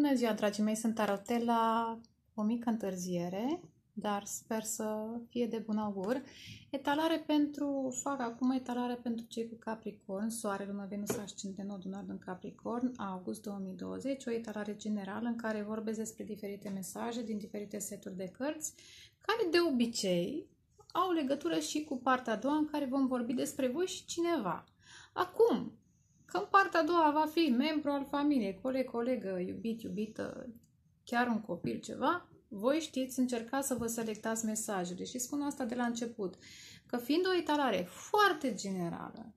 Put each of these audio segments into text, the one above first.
Bună ziua, dragii mei! Sunt Arotela, o mică întârziere, dar sper să fie de bun augur. Etalare pentru, fac acum etalare pentru cei cu Capricorn, Soare, Luna, Venus, Ascendent, Nodul Nord în Capricorn, august 2020, o etalare generală în care vorbesc despre diferite mesaje din diferite seturi de cărți, care de obicei au legătură și cu partea a doua în care vom vorbi despre voi și cineva. Acum, că în partea a doua va fi membru al familiei, coleg, colegă, iubit, iubită, chiar un copil, ceva, voi știți, încercați să vă selectați mesajele și spun asta de la început, că fiind o etalare foarte generală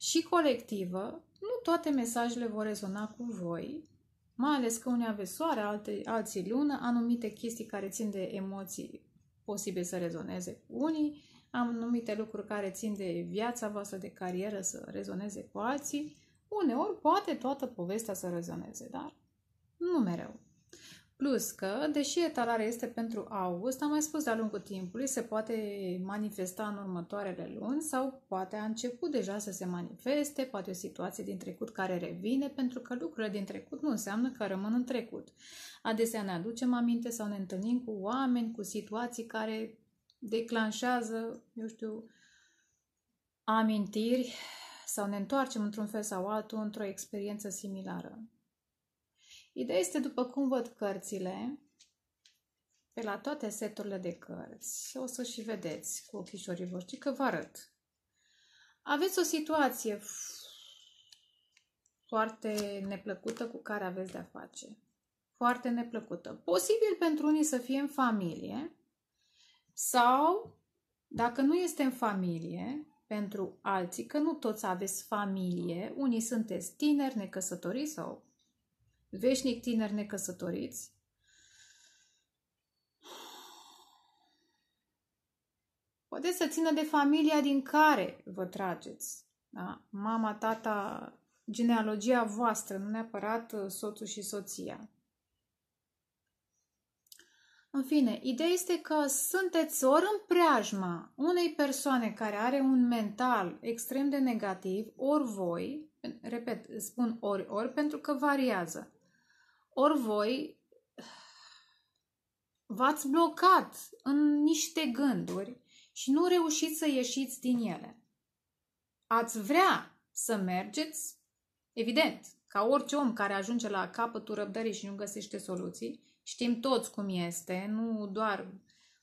și colectivă, nu toate mesajele vor rezona cu voi, mai ales că unii aveți soare, alte, alții lună, anumite chestii care țin de emoții posibil să rezoneze cu unii, am anumite lucruri care țin de viața voastră, de carieră, să rezoneze cu alții. Uneori poate toată povestea să rezoneze, dar nu mereu. Plus că, deși etalarea este pentru august, am mai spus de-a lungul timpului, se poate manifesta în următoarele luni sau poate a început deja să se manifeste, poate o situație din trecut care revine, pentru că lucrurile din trecut nu înseamnă că rămân în trecut. Adesea ne aducem aminte sau ne întâlnim cu oameni, cu situații care declanșează, eu știu, amintiri sau ne întoarcem într-un fel sau altul într-o experiență similară. Ideea este, după cum văd cărțile, pe la toate seturile de cărți, o să și vedeți cu ochișorii voștri că vă arăt. Aveți o situație foarte neplăcută cu care aveți de-a face. Foarte neplăcută. Posibil pentru unii să fie în familie, sau, dacă nu este în familie, pentru alții, că nu toți aveți familie, unii sunteți tineri necăsătoriți sau veșnic tineri necăsătoriți, poate să țină de familia din care vă trageți. Da? Mama, tata, genealogia voastră, nu neapărat uh, soțul și soția. În fine, ideea este că sunteți ori în preajma unei persoane care are un mental extrem de negativ, ori voi, repet, spun ori, ori, pentru că variază, ori voi v-ați blocat în niște gânduri și nu reușiți să ieșiți din ele. Ați vrea să mergeți, evident, ca orice om care ajunge la capătul răbdării și nu găsește soluții, Știm toți cum este, nu doar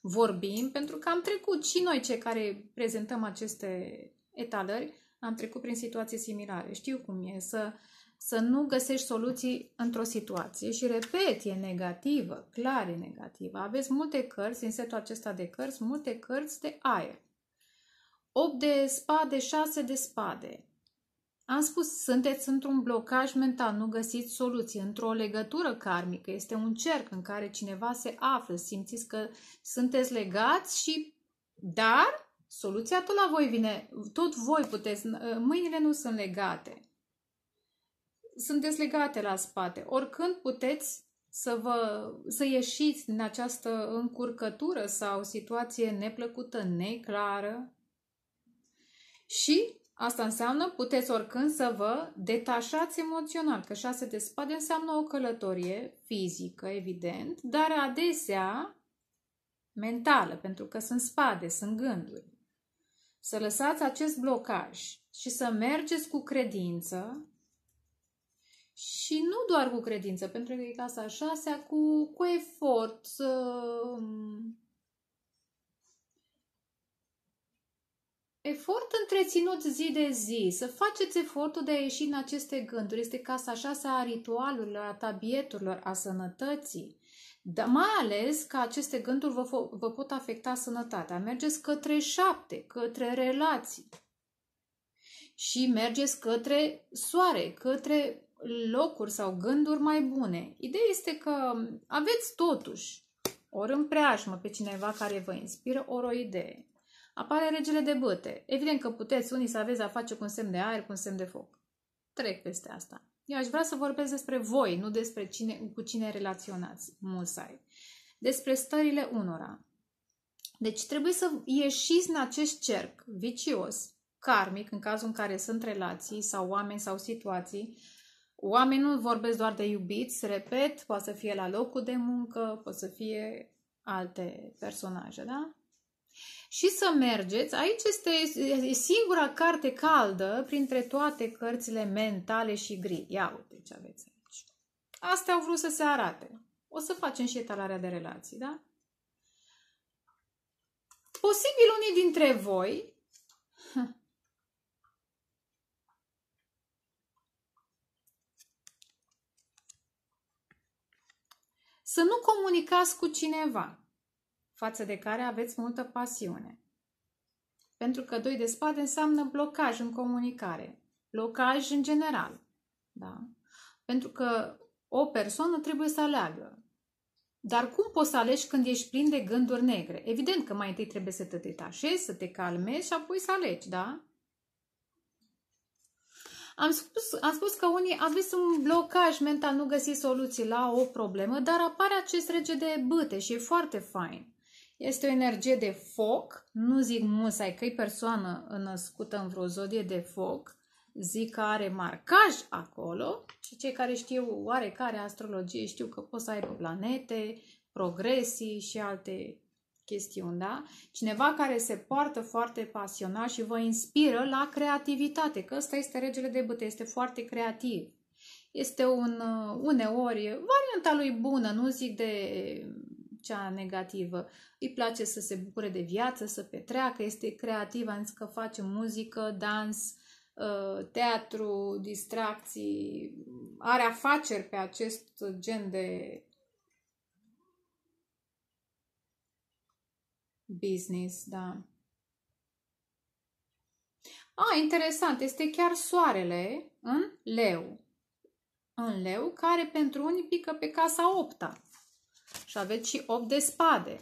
vorbim, pentru că am trecut și noi cei care prezentăm aceste etalări, am trecut prin situații similare. Știu cum e să, să nu găsești soluții într-o situație și, repet, e negativă, clar e negativă. Aveți multe cărți, în setul acesta de cărți, multe cărți de aer. 8 de spade, 6 de spade, am spus, sunteți într-un blocaj mental, nu găsiți soluție, într-o legătură karmică, este un cerc în care cineva se află, simțiți că sunteți legați și, dar, soluția tot la voi vine, tot voi puteți, ă, mâinile nu sunt legate, sunteți legate la spate, oricând puteți să, vă, să ieșiți din această încurcătură sau situație neplăcută, neclară și Asta înseamnă puteți oricând să vă detașați emoțional, că șase de spade înseamnă o călătorie fizică, evident, dar adesea mentală, pentru că sunt spade, sunt gânduri. Să lăsați acest blocaj și să mergeți cu credință și nu doar cu credință, pentru că e casa șasea, cu, cu efort, uh, Efort întreținut zi de zi, să faceți efortul de a ieși în aceste gânduri, este casa șasea a ritualurilor, a tabieturilor, a sănătății. Da, mai ales că aceste gânduri vă, vă pot afecta sănătatea. Mergeți către șapte, către relații și mergeți către soare, către locuri sau gânduri mai bune. Ideea este că aveți totuși ori în preajmă pe cineva care vă inspiră, ori o idee. Apare regele de băte. Evident că puteți unii să aveți a face cu un semn de aer, cu un semn de foc. Trec peste asta. Eu aș vrea să vorbesc despre voi, nu despre cine, cu cine relaționați, musai. Despre stările unora. Deci trebuie să ieșiți în acest cerc vicios, karmic, în cazul în care sunt relații sau oameni sau situații, Oamenii nu vorbesc doar de iubiți, repet, poate să fie la locul de muncă, poate să fie alte personaje, da? și să mergeți. Aici este singura carte caldă printre toate cărțile mentale și gri. Ia uite ce aveți aici. Astea au vrut să se arate. O să facem și etalarea de relații, da? Posibil unii dintre voi să nu comunicați cu cineva față de care aveți multă pasiune. Pentru că doi de spade înseamnă blocaj în comunicare, blocaj în general. Da? Pentru că o persoană trebuie să aleagă. Dar cum poți să alegi când ești plin de gânduri negre? Evident că mai întâi trebuie să te detașezi, să te calmezi și apoi să alegi, da? Am spus, am spus că unii aveți un blocaj mental, nu găsiți soluții la o problemă, dar apare acest rege de băte și e foarte fain. Este o energie de foc, nu zic musai că e persoană născută în vreo zodie de foc, zic că are marcaj acolo și cei care știu oarecare astrologie știu că poți să aibă planete, progresii și alte chestiuni, da? Cineva care se poartă foarte pasionat și vă inspiră la creativitate, că ăsta este regele de bâte, este foarte creativ. Este un, uh, uneori, varianta lui bună, nu zic de cea negativă. Îi place să se bucure de viață, să petreacă, este creativă, am zis că face muzică, dans, uh, teatru, distracții, are afaceri pe acest gen de business, da. Ah, interesant, este chiar soarele în leu. În leu, care pentru unii pică pe casa opta și aveți și 8 de spade.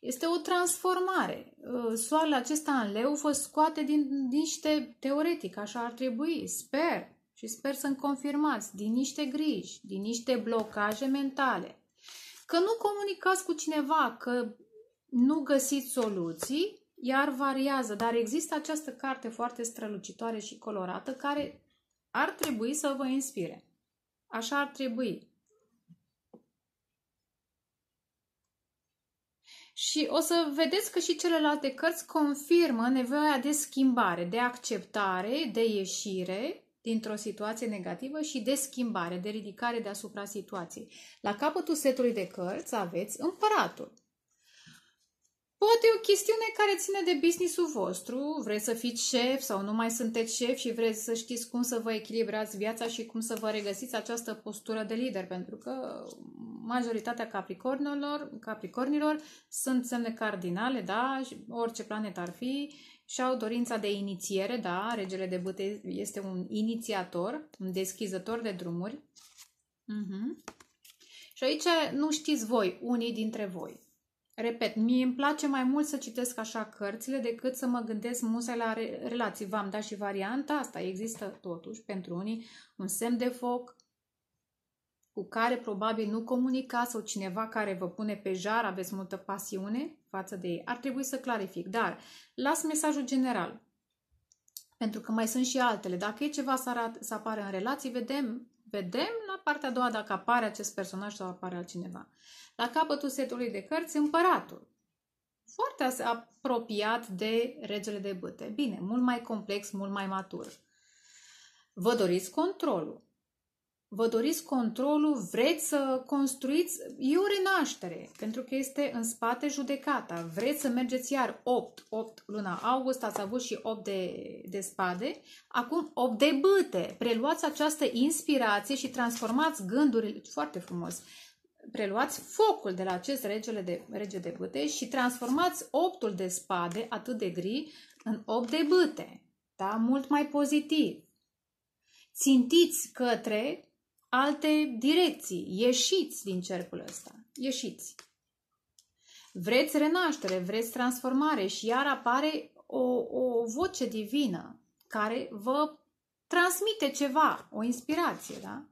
Este o transformare. Uh, soarele acesta în leu vă scoate din niște, teoretic, așa ar trebui, sper, și sper să-mi confirmați, din niște griji, din niște blocaje mentale. Că nu comunicați cu cineva, că nu găsiți soluții, iar variază, dar există această carte foarte strălucitoare și colorată care ar trebui să vă inspire. Așa ar trebui. Și o să vedeți că și celelalte cărți confirmă nevoia de schimbare, de acceptare, de ieșire dintr-o situație negativă și de schimbare, de ridicare deasupra situației. La capătul setului de cărți aveți împăratul. Poate e o chestiune care ține de businessul vostru, vreți să fiți șef sau nu mai sunteți șef și vreți să știți cum să vă echilibrați viața și cum să vă regăsiți această postură de lider, pentru că majoritatea capricornilor, capricornilor sunt semne cardinale, da, orice planetă ar fi, și au dorința de inițiere, da, regele de bâte este un inițiator, un deschizător de drumuri. Uh mhm. -huh. Și aici nu știți voi, unii dintre voi. Repet, mie îmi place mai mult să citesc așa cărțile decât să mă gândesc musai la re relații. V-am dat și varianta asta. Există totuși pentru unii un semn de foc cu care probabil nu comunicați sau cineva care vă pune pe jar, aveți multă pasiune față de ei. Ar trebui să clarific, dar las mesajul general. Pentru că mai sunt și altele. Dacă e ceva să, arat, să apară în relații, vedem vedem la partea a doua dacă apare acest personaj sau apare altcineva. La capătul setului de cărți, împăratul. Foarte apropiat de regele de bâte. Bine, mult mai complex, mult mai matur. Vă doriți controlul vă doriți controlul, vreți să construiți, e o renaștere, pentru că este în spate judecata. Vreți să mergeți iar 8, 8 luna august, ați avut și 8 de, de spade, acum 8 de băte. Preluați această inspirație și transformați gândurile, foarte frumos, preluați focul de la acest regele de, rege de băte și transformați 8 de spade, atât de gri, în 8 de băte Da? Mult mai pozitiv țintiți către alte direcții. Ieșiți din cercul ăsta. Ieșiți. Vreți renaștere, vreți transformare și iar apare o, o voce divină care vă transmite ceva, o inspirație, da?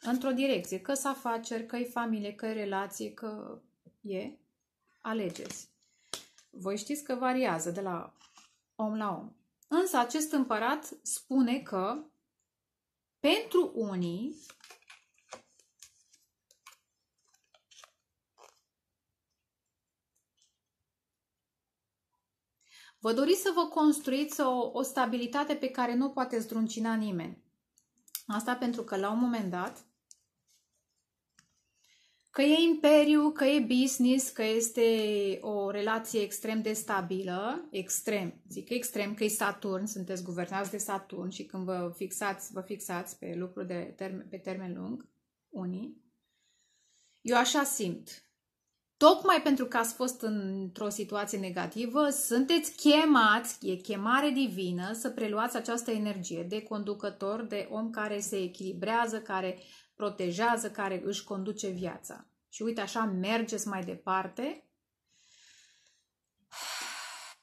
Într-o direcție, că să afaceri, că e familie, că e relație, că e, alegeți. Voi știți că variază de la om la om. Însă acest împărat spune că pentru unii, Vă doriți să vă construiți o, o stabilitate pe care nu o poate zdruncina nimeni. Asta pentru că la un moment dat Că e imperiu, că e business, că este o relație extrem de stabilă, extrem, zic extrem, că e Saturn, sunteți guvernați de Saturn și când vă fixați, vă fixați pe lucruri de term pe termen lung, unii. Eu așa simt. Tocmai pentru că ați fost într-o situație negativă, sunteți chemați, e chemare divină, să preluați această energie de conducător, de om care se echilibrează, care protejează, care își conduce viața. Și uite așa, mergeți mai departe.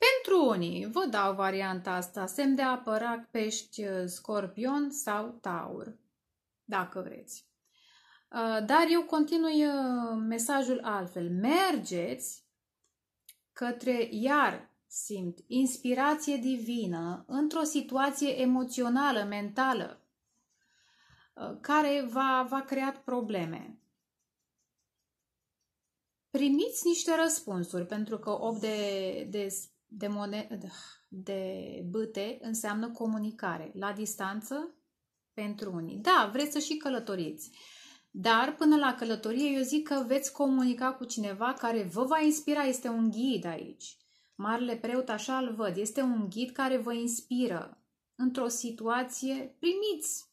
Pentru unii, vă dau varianta asta, semn de apărat pești scorpion sau taur, dacă vreți. Uh, dar eu continui uh, mesajul altfel. Mergeți către iar simt inspirație divină într-o situație emoțională, mentală, Uh, care va a creat probleme. Primiți niște răspunsuri, pentru că 8 de, de, de, mone, de bâte înseamnă comunicare, la distanță pentru unii. Da, vreți să și călătoriți. Dar până la călătorie eu zic că veți comunica cu cineva care vă va inspira, este un ghid aici. Marele preot așa îl văd, este un ghid care vă inspiră într-o situație, primiți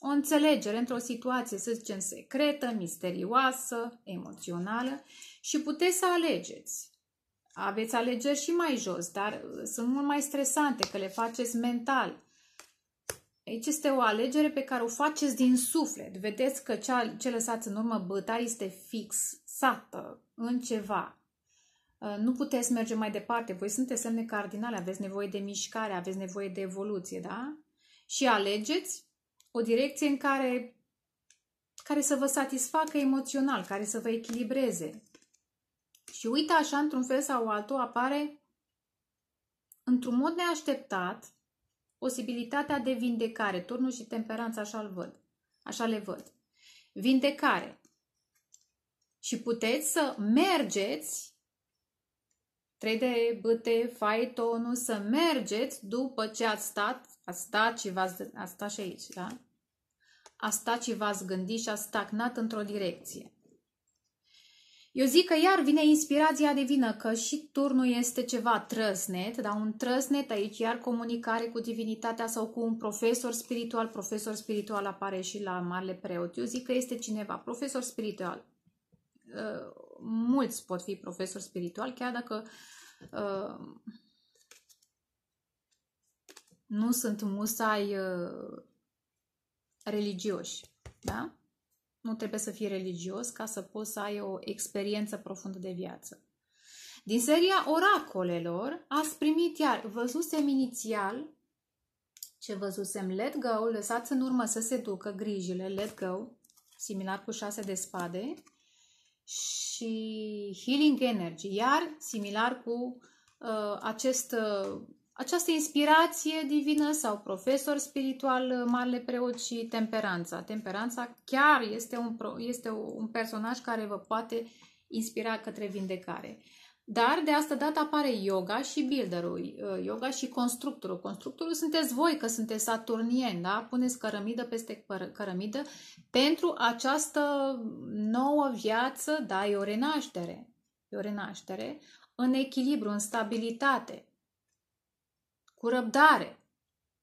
o înțelegere într-o situație, să zicem, secretă, misterioasă, emoțională și puteți să alegeți. Aveți alegeri și mai jos, dar uh, sunt mult mai stresante că le faceți mental. Aici este o alegere pe care o faceți din suflet. Vedeți că cea, ce lăsați în urmă, bătaia este fixată în ceva. Uh, nu puteți merge mai departe. Voi sunteți semne cardinale, aveți nevoie de mișcare, aveți nevoie de evoluție, da? Și alegeți o direcție în care, care să vă satisfacă emoțional, care să vă echilibreze. Și uite așa, într-un fel sau altul, apare într-un mod neașteptat posibilitatea de vindecare. Turnul și temperanța așa, -l văd, așa le văd. Vindecare. Și puteți să mergeți trei de fai faitonul, să mergeți după ce ați stat, ați stat și v ați stat și aici, da? a stat și v-ați gândit și a stagnat într-o direcție. Eu zic că iar vine inspirația divină, că și turnul este ceva trăsnet, dar un trăsnet aici, iar comunicare cu divinitatea sau cu un profesor spiritual. Profesor spiritual apare și la marele preot. Eu zic că este cineva, profesor spiritual. Uh, mulți pot fi profesori spiritual, chiar dacă uh, nu sunt musai uh, religioși. Da? Nu trebuie să fii religios ca să poți să ai o experiență profundă de viață. Din seria oracolelor ați primit iar, văzusem inițial ce văzusem, let go, lăsați în urmă să se ducă grijile, let go, similar cu șase de spade, și healing energy, iar similar cu uh, acest uh, această inspirație divină sau profesor spiritual, marele preot și temperanța. Temperanța chiar este un, este un personaj care vă poate inspira către vindecare. Dar de asta dată apare yoga și builderul, uh, yoga și constructorul. Constructorul sunteți voi, că sunteți saturnieni, da? Puneți cărămidă peste cărămidă pentru această nouă viață, da? E o renaștere. E o renaștere în echilibru, în stabilitate cu răbdare.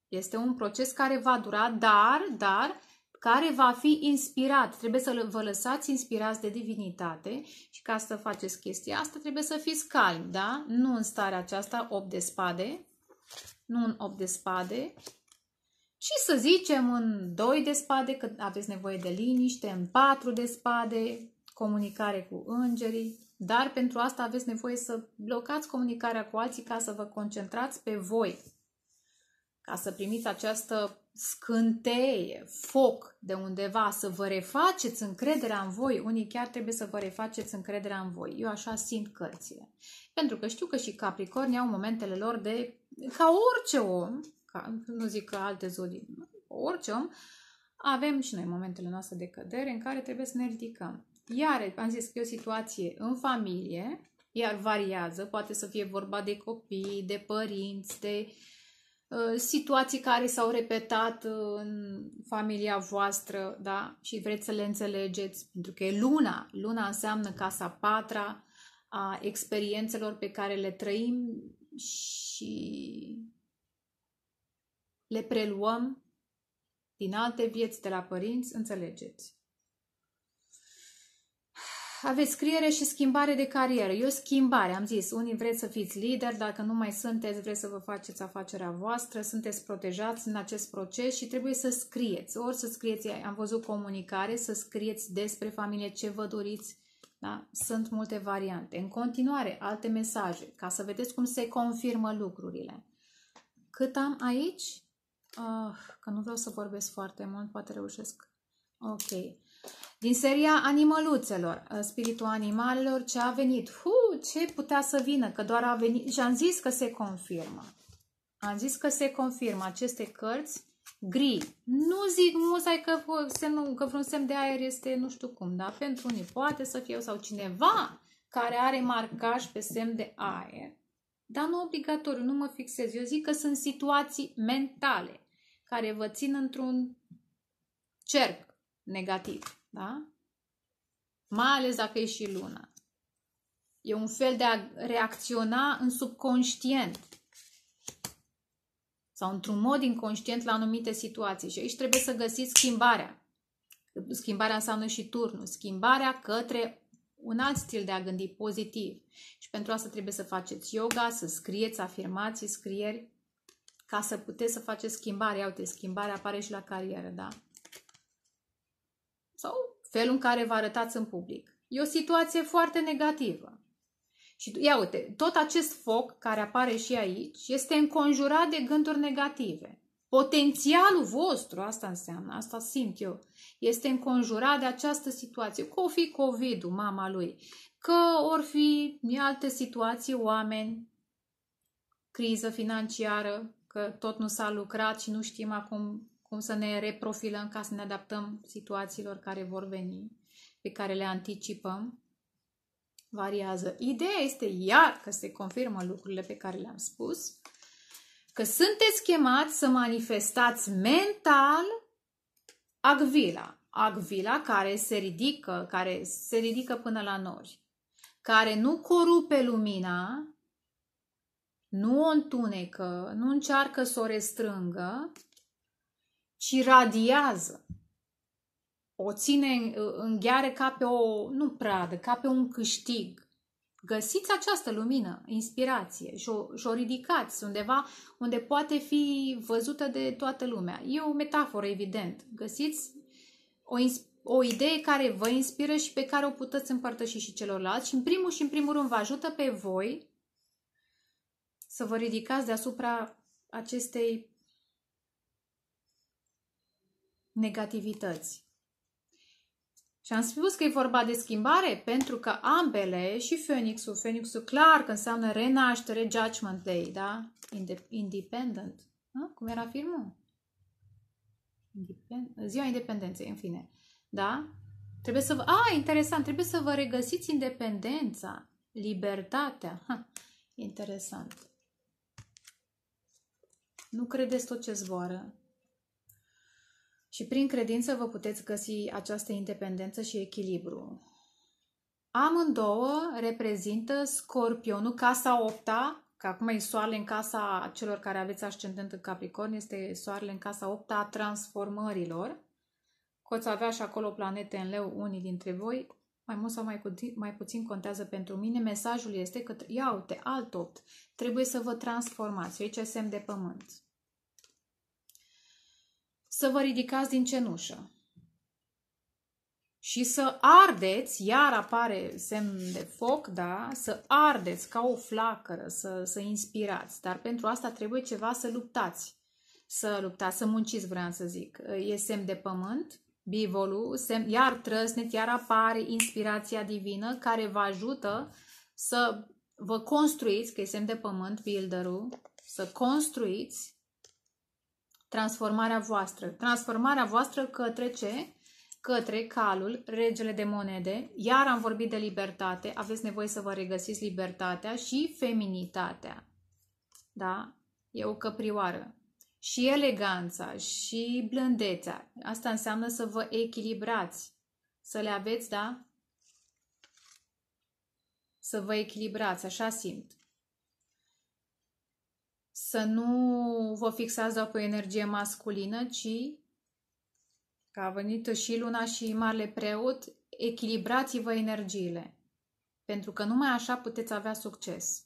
Este un proces care va dura, dar, dar, care va fi inspirat. Trebuie să vă lăsați inspirați de divinitate și ca să faceți chestia asta trebuie să fiți calmi, da? Nu în starea aceasta 8 de spade, nu în 8 de spade, și să zicem în 2 de spade, că aveți nevoie de liniște, în 4 de spade, comunicare cu îngerii, dar pentru asta aveți nevoie să blocați comunicarea cu alții ca să vă concentrați pe voi, ca să primiți această scânteie, foc de undeva, să vă refaceți încrederea în voi. Unii chiar trebuie să vă refaceți încrederea în voi. Eu așa simt cărțile. Pentru că știu că și Capricorni au momentele lor de, ca orice om, ca, nu zic că alte zodii, orice om, avem și noi momentele noastre de cădere în care trebuie să ne ridicăm. Iar, am zis că e o situație în familie, iar variază, poate să fie vorba de copii, de părinți, de uh, situații care s-au repetat uh, în familia voastră, da? Și vreți să le înțelegeți, pentru că e luna. Luna înseamnă casa patra a experiențelor pe care le trăim și le preluăm din alte vieți de la părinți, înțelegeți aveți scriere și schimbare de carieră. Eu schimbare, am zis, unii vreți să fiți lider, dacă nu mai sunteți, vreți să vă faceți afacerea voastră, sunteți protejați în acest proces și trebuie să scrieți. Ori să scrieți, am văzut comunicare, să scrieți despre familie, ce vă doriți. Da? Sunt multe variante. În continuare, alte mesaje, ca să vedeți cum se confirmă lucrurile. Cât am aici? Uh, că nu vreau să vorbesc foarte mult, poate reușesc. Ok. Din seria animăluțelor, uh, spiritul animalelor, ce a venit. Hu, ce putea să vină, că doar a venit. Și am zis că se confirmă. Am zis că se confirmă aceste cărți gri. Nu zic muzai că, semnul, că vreun semn de aer este nu știu cum, dar pentru unii poate să fie eu sau cineva care are marcaj pe semn de aer, dar nu obligatoriu, nu mă fixez. Eu zic că sunt situații mentale care vă țin într-un cerc negativ. Da? Mai ales dacă e și luna. E un fel de a reacționa în subconștient sau într-un mod inconștient la anumite situații. Și aici trebuie să găsiți schimbarea. Schimbarea înseamnă și turnul. Schimbarea către un alt stil de a gândi pozitiv. Și pentru asta trebuie să faceți yoga, să scrieți afirmații, scrieri, ca să puteți să faceți schimbarea. Uite, schimbarea apare și la carieră, da? sau felul în care vă arătați în public. E o situație foarte negativă. Și ia uite, tot acest foc care apare și aici este înconjurat de gânduri negative. Potențialul vostru, asta înseamnă, asta simt eu, este înconjurat de această situație. Că o fi covid mama lui, că or fi alte situații, oameni, criză financiară, că tot nu s-a lucrat și nu știm acum cum să ne reprofilăm ca să ne adaptăm situațiilor care vor veni, pe care le anticipăm, variază. Ideea este iar că se confirmă lucrurile pe care le-am spus, că sunteți chemați să manifestați mental agvila, agvila care se ridică, care se ridică până la nori, care nu corupe lumina, nu o întunecă, nu încearcă să o restrângă, ci radiază. O ține în gheare ca pe o, nu pradă, ca pe un câștig. Găsiți această lumină, inspirație și o, și o ridicați undeva unde poate fi văzută de toată lumea. E o metaforă, evident. Găsiți o, o idee care vă inspiră și pe care o puteți împărtăși și celorlalți și în primul și în primul rând vă ajută pe voi să vă ridicați deasupra acestei negativități. Și am spus că e vorba de schimbare pentru că ambele și Phoenixul, Phoenixul clar că înseamnă renaștere, Judgment Day, da? Independent. Da? Cum era filmul? Independ- Ziua Independenței, în fine. Da? Trebuie să vă... A, interesant, trebuie să vă regăsiți independența, libertatea. Ha, interesant. Nu credeți tot ce zboară și prin credință vă puteți găsi această independență și echilibru. Amândouă reprezintă scorpionul, casa 8 că acum e soarele în casa celor care aveți ascendent în Capricorn, este soarele în casa 8 a transformărilor. Că ați avea și acolo planete în leu unii dintre voi, mai mult sau mai puțin, mai puțin contează pentru mine. Mesajul este că, ia uite, alt 8, trebuie să vă transformați. Aici e semn de pământ să vă ridicați din cenușă și să ardeți, iar apare semn de foc, da? Să ardeți ca o flacără, să, să inspirați. Dar pentru asta trebuie ceva să luptați. Să luptați, să munciți, vreau să zic. E semn de pământ, bivolul, semn, iar trăsnet, iar apare inspirația divină care vă ajută să vă construiți, că e semn de pământ, builderul, să construiți transformarea voastră. Transformarea voastră către ce? Către calul, regele de monede. Iar am vorbit de libertate. Aveți nevoie să vă regăsiți libertatea și feminitatea. Da? E o căprioară. Și eleganța, și blândețea. Asta înseamnă să vă echilibrați. Să le aveți, da? Să vă echilibrați, așa simt să nu vă fixați doar pe o energie masculină, ci, că a venit și luna și marele preot, echilibrați-vă energiile. Pentru că numai așa puteți avea succes.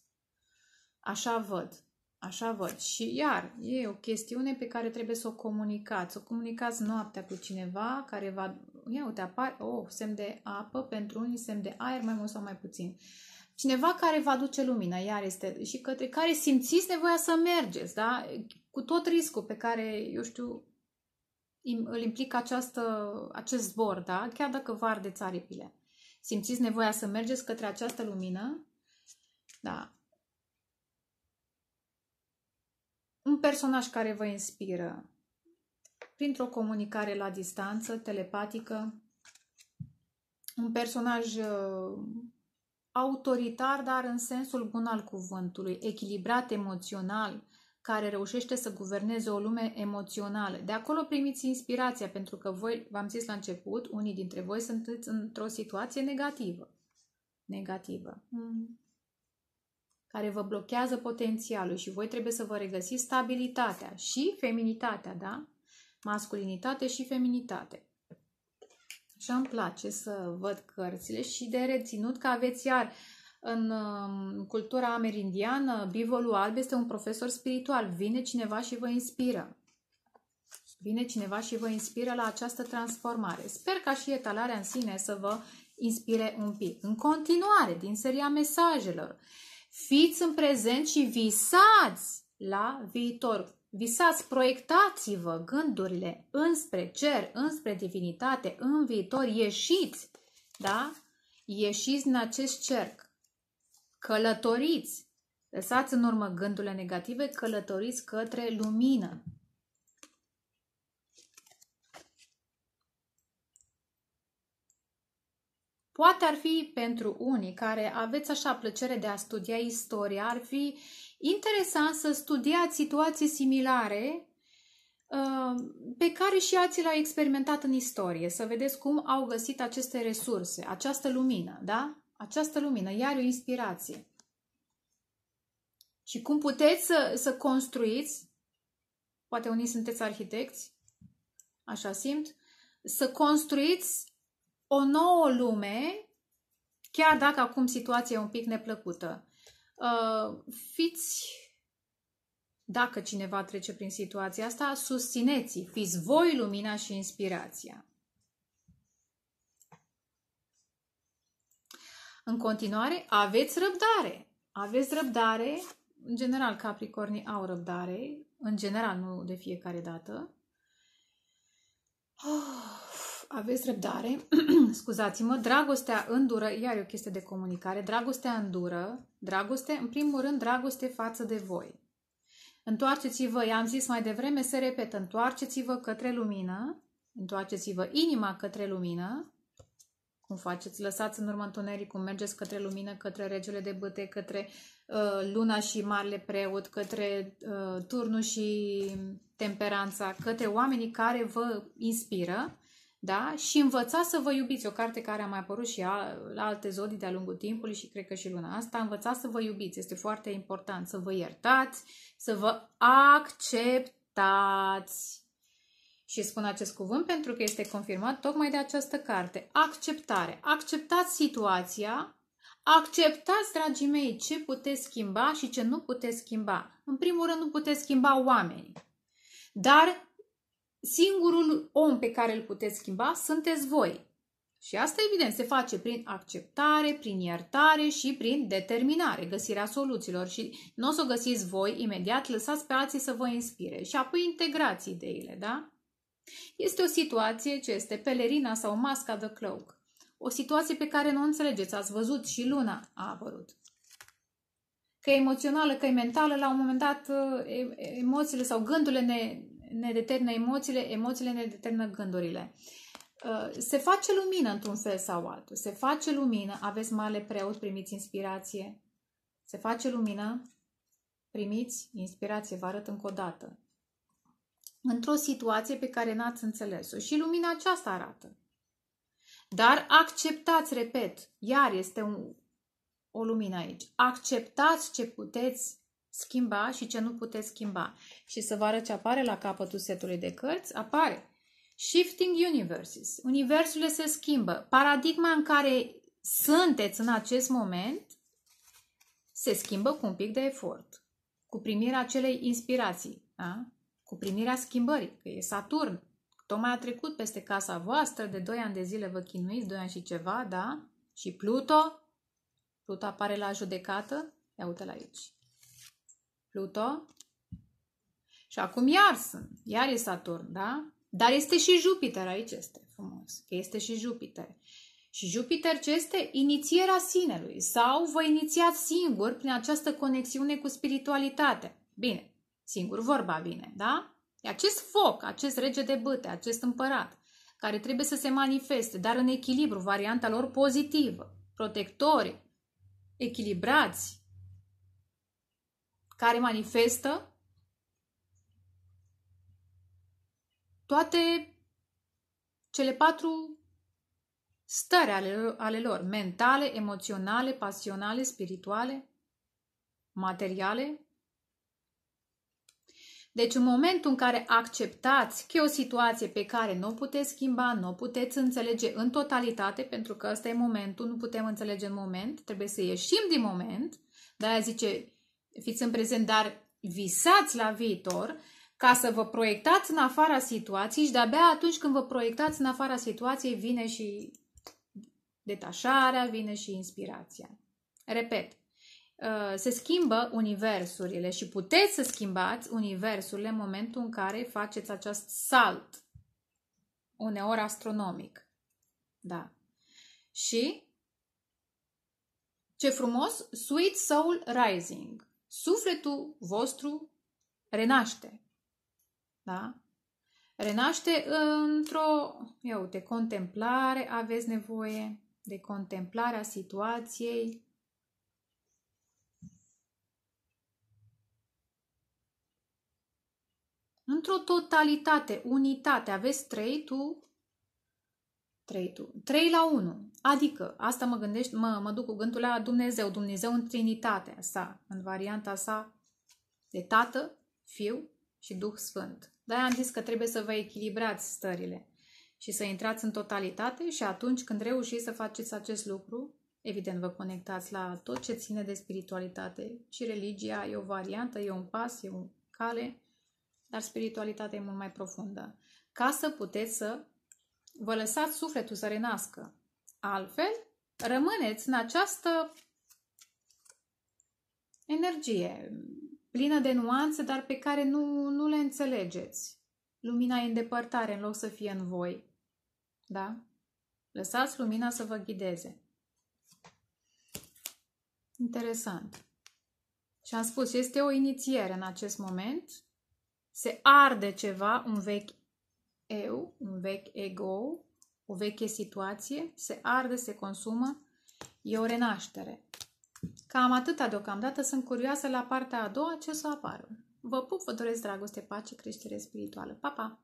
Așa văd. Așa văd. Și iar, e o chestiune pe care trebuie să o comunicați. O comunicați noaptea cu cineva care va... Ia uite, apare... Oh, semn de apă pentru unii, semn de aer, mai mult sau mai puțin. Uh, cineva care vă aduce lumină, iar este și către care simțiți nevoia să mergeți, da? Cu tot riscul pe care, eu știu, îl implică această, acest zbor, da? Chiar dacă vă ardeți aripile. Simțiți nevoia să mergeți către această lumină, da? Un personaj care vă inspiră printr-o comunicare la distanță, telepatică, un personaj uh, autoritar, dar în sensul bun al cuvântului, echilibrat emoțional, care reușește să guverneze o lume emoțională. De acolo primiți inspirația, pentru că voi, v-am zis la început, unii dintre voi sunteți într-o situație negativă. Negativă. Mm-hmm. Care vă blochează potențialul și voi trebuie să vă regăsiți stabilitatea și feminitatea, da? Masculinitate și feminitate. Așa îmi place să văd cărțile și de reținut că aveți iar în um, cultura amerindiană, bivolul alb este un profesor spiritual. Vine cineva și vă inspiră. Vine cineva și vă inspiră la această transformare. Sper ca și etalarea în sine să vă inspire un pic. În continuare, din seria mesajelor, fiți în prezent și visați la viitor. Visați, proiectați-vă gândurile înspre cer, înspre divinitate, în viitor, ieșiți, da? Ieșiți în acest cerc, călătoriți, lăsați în urmă gândurile negative, călătoriți către lumină. Poate ar fi pentru unii care aveți așa plăcere de a studia istoria, ar fi Interesant să studiați situații similare uh, pe care și alții le-au experimentat în istorie, să vedeți cum au găsit aceste resurse, această lumină, da? Această lumină, iar o inspirație. Și cum puteți să, să construiți, poate unii sunteți arhitecți, așa simt, să construiți o nouă lume, chiar dacă acum situația e un pic neplăcută. Uh, fiți, dacă cineva trece prin situația asta, susțineți fiți voi lumina și inspirația. În continuare, aveți răbdare. Aveți răbdare. În general, capricornii au răbdare. În general, nu de fiecare dată. Oh aveți răbdare, scuzați-mă, dragostea îndură, iar e o chestie de comunicare, dragostea îndură, dragoste, în primul rând, dragoste față de voi. Întoarceți-vă, i-am zis mai devreme, se repetă, întoarceți-vă către lumină, întoarceți-vă inima către lumină, cum faceți, lăsați în urmă întunericul, cum mergeți către lumină, către regele de băte, către uh, luna și marele preot, către uh, turnul și temperanța, către oamenii care vă inspiră, da? și învățați să vă iubiți, o carte care a mai apărut și la alte zodii de-a lungul timpului și cred că și luna asta, învățați să vă iubiți, este foarte important, să vă iertați, să vă acceptați. Și spun acest cuvânt pentru că este confirmat tocmai de această carte. Acceptare. Acceptați situația, acceptați, dragii mei, ce puteți schimba și ce nu puteți schimba. În primul rând, nu puteți schimba oamenii. Dar singurul om pe care îl puteți schimba sunteți voi. Și asta, evident, se face prin acceptare, prin iertare și prin determinare, găsirea soluțiilor. Și nu o să o găsiți voi imediat, lăsați pe alții să vă inspire și apoi integrați ideile, da? Este o situație ce este pelerina sau masca de cloak. O situație pe care nu o înțelegeți, ați văzut și luna a apărut. Că e emoțională, că e mentală, la un moment dat uh, emoțiile sau gândurile ne, ne determină emoțiile, emoțiile ne determină gândurile. Uh, se face lumină într-un fel sau altul. Se face lumină, aveți mare preot, primiți inspirație. Se face lumină, primiți inspirație, vă arăt încă o dată. Într-o situație pe care n-ați înțeles-o. Și lumina aceasta arată. Dar acceptați, repet, iar este un, o lumină aici. Acceptați ce puteți schimba și ce nu puteți schimba. Și să vă arăt ce apare la capătul setului de cărți. Apare Shifting Universes. Universurile se schimbă. Paradigma în care sunteți în acest moment se schimbă cu un pic de efort. Cu primirea acelei inspirații. Da? Cu primirea schimbării. Că e Saturn. Tocmai a trecut peste casa voastră. De 2 ani de zile vă chinuiți. 2 ani și ceva, da? Și Pluto. Pluto apare la judecată. Ia uite la aici. Pluto. Și acum iar sunt. Iar e Saturn, da? Dar este și Jupiter aici, este frumos. Este și Jupiter. Și Jupiter ce este? Inițierea sinelui. Sau vă inițiați singur prin această conexiune cu spiritualitate. Bine, singur vorba vine, da? E acest foc, acest rege de băte, acest împărat, care trebuie să se manifeste, dar în echilibru, varianta lor pozitivă, protectori, echilibrați, care manifestă toate cele patru stări ale, ale lor, mentale, emoționale, pasionale, spirituale, materiale. Deci în momentul în care acceptați că e o situație pe care nu o puteți schimba, nu o puteți înțelege în totalitate, pentru că ăsta e momentul, nu putem înțelege în moment, trebuie să ieșim din moment, de-aia zice fiți în prezent, dar visați la viitor ca să vă proiectați în afara situației și de-abia atunci când vă proiectați în afara situației vine și detașarea, vine și inspirația. Repet, uh, se schimbă universurile și puteți să schimbați universurile în momentul în care faceți acest salt, uneori astronomic. Da. Și ce frumos, Sweet Soul Rising sufletul vostru renaște. Da? Renaște într-o, eu, de contemplare aveți nevoie, de contemplarea situației, într-o totalitate, unitate, aveți trei tu, trei tu, trei la unu, Adică, asta mă gândești, mă, mă duc cu gândul la Dumnezeu, Dumnezeu în Trinitatea sa, în varianta sa de Tată, Fiu și Duh Sfânt. de am zis că trebuie să vă echilibrați stările și să intrați în totalitate și atunci când reușiți să faceți acest lucru, evident vă conectați la tot ce ține de spiritualitate. Și religia e o variantă, e un pas, e o cale, dar spiritualitatea e mult mai profundă. Ca să puteți să vă lăsați sufletul să renască, Altfel, rămâneți în această energie plină de nuanțe, dar pe care nu, nu le înțelegeți. Lumina e îndepărtare în loc să fie în voi. Da? Lăsați lumina să vă ghideze. Interesant. Și am spus, este o inițiere în acest moment. Se arde ceva, un vechi eu, un vechi ego, o veche situație, se arde, se consumă, e o renaștere. Cam atâta deocamdată, sunt curioasă la partea a doua ce să apară. Vă pup, vă doresc dragoste, pace, creștere spirituală. Pa, pa!